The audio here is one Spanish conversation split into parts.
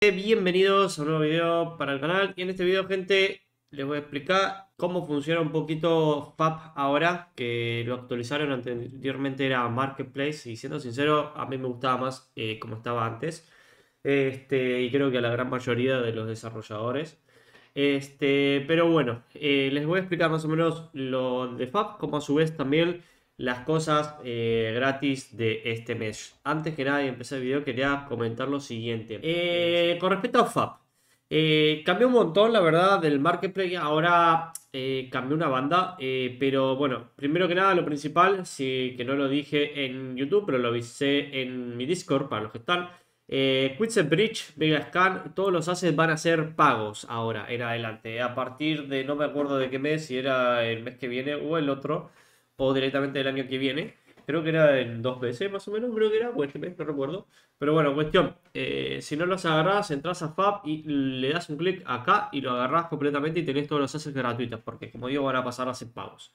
Bienvenidos a un nuevo video para el canal y en este video gente les voy a explicar cómo funciona un poquito FAP ahora que lo actualizaron anteriormente era Marketplace y siendo sincero a mí me gustaba más eh, como estaba antes este, y creo que a la gran mayoría de los desarrolladores este, pero bueno, eh, les voy a explicar más o menos lo de FAP como a su vez también las cosas eh, gratis de este mes. Antes que nada, y empezar el video, quería comentar lo siguiente. Eh, con respecto a FAP, eh, cambió un montón, la verdad, del marketplace. Ahora cambió una banda, pero bueno, primero que nada, lo principal, que no lo dije en YouTube, pero lo avisé en mi Discord para los que están. Eh, Quits Bridge, Scan, todos los assets van a ser pagos ahora en adelante. A partir de no me acuerdo de qué mes, si era el mes que viene o el otro o directamente del año que viene. Creo que era en dos veces más o menos, creo que era, o este mes, no recuerdo. Pero bueno, cuestión, eh, si no los agarras, entras a Fab y le das un clic acá y lo agarras completamente y tenés todos los assets gratuitos, porque como digo, van a pasar a ser pagos.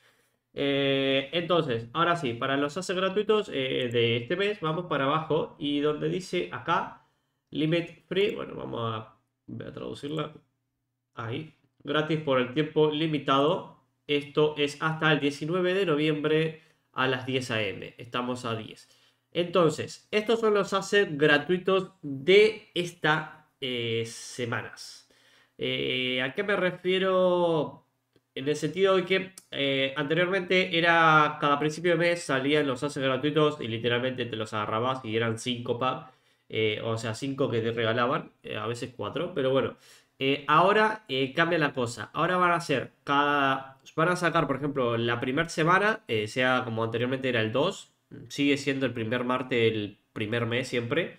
Eh, entonces, ahora sí, para los assets gratuitos eh, de este mes, vamos para abajo y donde dice acá, limit free, bueno, vamos a traducirla ahí, gratis por el tiempo limitado. Esto es hasta el 19 de noviembre a las 10 a.m. Estamos a 10. Entonces, estos son los assets gratuitos de estas eh, semanas. Eh, ¿A qué me refiero? En el sentido de que eh, anteriormente era cada principio de mes salían los assets gratuitos y literalmente te los agarrabas y eran 5 packs. o sea, 5 que te regalaban, a veces 4, pero bueno, eh, ahora eh, cambia la cosa. Ahora van a ser cada. Van a sacar, por ejemplo, la primera semana, eh, sea como anteriormente era el 2, sigue siendo el primer martes, el primer mes siempre.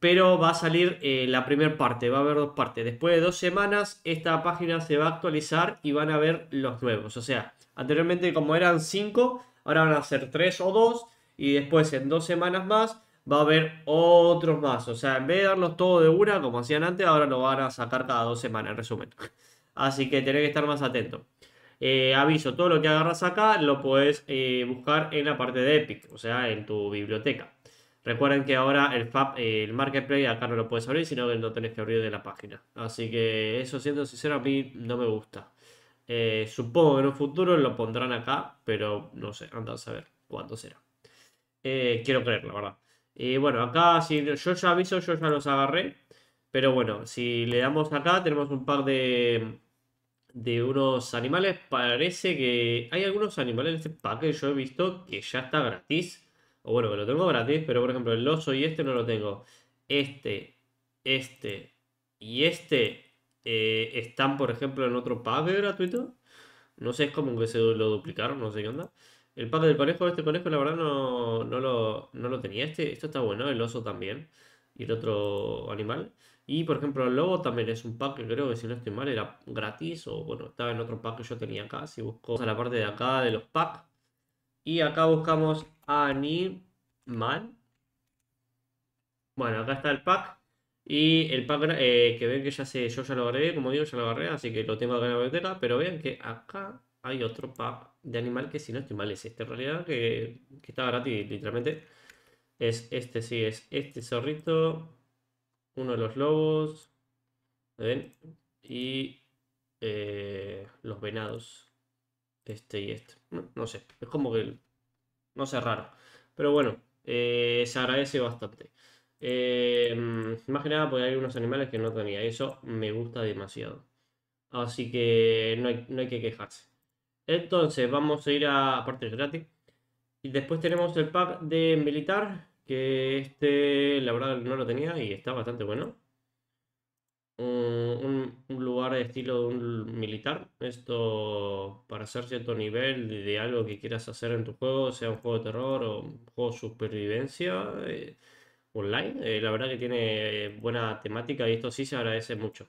Pero va a salir la primera parte, va a haber dos partes. Después de dos semanas, esta página se va a actualizar y van a ver los nuevos. O sea, anteriormente como eran 5, ahora van a ser 3 o 2. Y después en dos semanas más va a haber otros más. O sea, en vez de darlos todos de una, como hacían antes, ahora lo van a sacar cada dos semanas, en resumen. Así que tenés que estar más atento. Eh, aviso, todo lo que agarras acá lo puedes eh, buscar en la parte de Epic, o sea, en tu biblioteca. Recuerden que ahora el, FAP, eh, el Marketplace acá no lo puedes abrir, sino que lo tenés que abrir de la página. Así que eso, siendo sincero, a mí no me gusta. supongo que en un futuro lo pondrán acá, pero no sé, anda a saber cuándo será. quiero creer, la verdad y eh, bueno, acá si yo ya aviso, yo ya los agarré. Pero bueno, si le damos acá, tenemos un par de, de unos animales. Parece que hay algunos animales en este pack que yo he visto que ya está gratis. O bueno, que lo tengo gratis, pero por ejemplo el oso y este no lo tengo. Este, este y este eh, están, por ejemplo, en otro pack gratuito. No sé, es como que se lo duplicaron, no sé qué onda. El pack del conejo, este conejo, la verdad no, no, lo, no lo tenía. Este, esto está bueno, el oso también. Y el otro animal. Y por ejemplo, el lobo también es un pack que creo que si no estoy mal era gratis. O bueno, estaba en otro pack que yo tenía acá. Si busco a la parte de acá de los packs. Y acá buscamos animal. Bueno, acá está el pack. Y el pack eh, que ven que ya sé, yo ya lo agarré, como digo, ya lo agarré, así que lo tengo acá en la biblioteca. Pero vean que acá hay otro pack de animal que si no estoy mal es este en realidad, que, que está gratis literalmente. Es este, sí, es este zorrito, uno de los lobos, ¿ven? Y eh, los venados, este y este. No, sé, es como que no sé, raro. Pero bueno, eh, se agradece bastante. Eh, más que nada hay unos animales que no tenía. Eso me gusta demasiado. Así que no no hay que quejarse. Entonces, vamos a ir a parte gratis. Y después tenemos el pack de militar, que este, la verdad, no lo tenía y está bastante bueno. Un, lugar de estilo de un militar. Esto para hacer cierto nivel de algo que quieras hacer en tu juego, sea un juego de terror o un juego de supervivencia eh, online. Eh, la verdad que tiene eh, buena temática y esto sí se agradece mucho.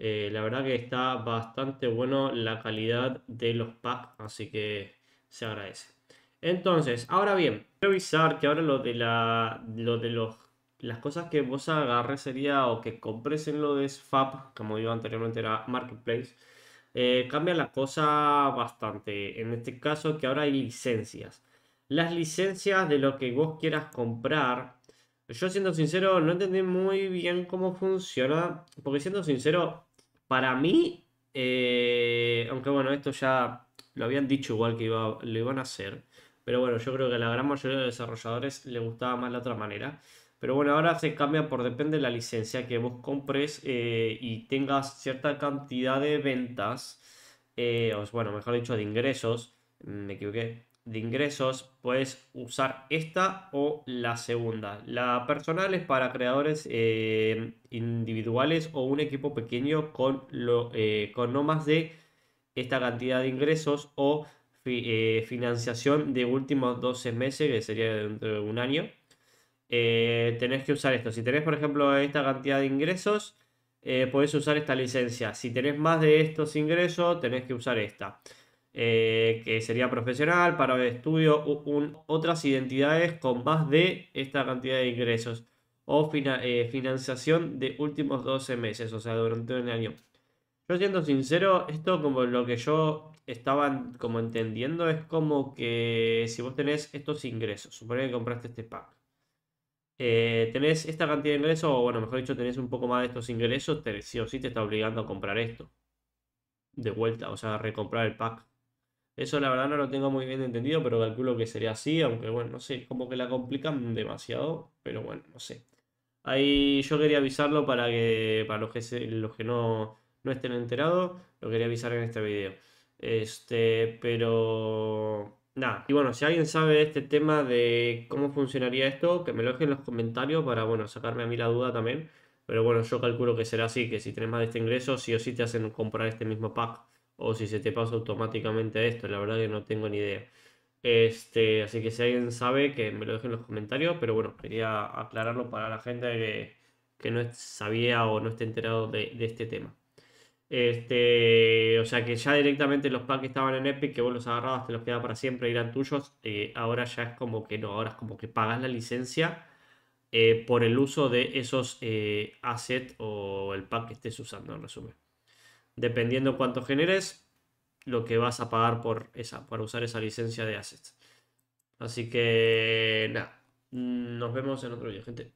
Eh, la verdad que está bastante bueno la calidad de los packs, así que se agradece. Entonces, ahora bien, revisar que ahora lo de, la, lo de los, las cosas que vos agarres sería o que compres en lo de SFAP, como digo anteriormente era Marketplace, eh, cambia la cosa bastante. En este caso que ahora hay licencias. Las licencias de lo que vos quieras comprar, yo siendo sincero no entendí muy bien cómo funciona, porque siendo sincero para mí, eh, aunque bueno, esto ya lo habían dicho igual que iba, lo iban a hacer, pero bueno, yo creo que a la gran mayoría de desarrolladores le gustaba más la otra manera. Pero bueno, ahora se cambia por depende de la licencia que vos compres eh, y tengas cierta cantidad de ventas, eh, o bueno, mejor dicho, de ingresos, me equivoqué, de ingresos puedes usar esta o la segunda. La personal es para creadores eh, individuales o un equipo pequeño con, lo, eh, con no más de esta cantidad de ingresos o eh, financiación de últimos 12 meses, que sería dentro de un año. tenés que usar esto. Si tenés, por ejemplo, esta cantidad de ingresos, puedes usar esta licencia. Si tenés más de estos ingresos, tenés que usar esta. Eh, que sería profesional, para el estudio, un, otras identidades con más de esta cantidad de ingresos o eh, financiación de últimos 12 meses, o sea, durante un año. Yo siendo sincero, esto como lo que yo estaba como entendiendo es como que si vos tenés estos ingresos, suponés que compraste este pack, eh, tenés esta cantidad de ingresos, o bueno, mejor dicho, tenés un poco más de estos ingresos, si sí o sí te está obligando a comprar esto. De vuelta, o sea, recomprar el pack. Eso la verdad no lo tengo muy bien entendido, pero calculo que sería así, aunque bueno, no sé, como que la complican demasiado, pero bueno, no sé. Ahí yo quería avisarlo para que para los que, los que no, no estén enterados, lo quería avisar en este video. Este, pero nada. Y bueno, si alguien sabe de este tema de cómo funcionaría esto, que me lo dejen en los comentarios para, bueno, sacarme a mí la duda también. Pero bueno, yo calculo que será así, que si tienes más de este ingreso, sí o sí te hacen comprar este mismo pack o si se te pasa automáticamente esto, la verdad que no tengo ni idea. Este, así que si alguien sabe, que me lo deje en los comentarios, pero bueno, quería aclararlo para la gente que, que no sabía o no esté enterado de, este tema. Este, o sea que ya directamente los packs estaban en Epic, que vos los agarrabas, te los quedaba para siempre, eran tuyos. Eh, ahora ya es como que no, ahora es como que pagas la licencia eh, por el uso de esos eh, assets o el pack que estés usando, en resumen dependiendo cuánto generes, lo que vas a pagar por esa, para usar esa licencia de assets. Así que nada, nos vemos en otro video, gente.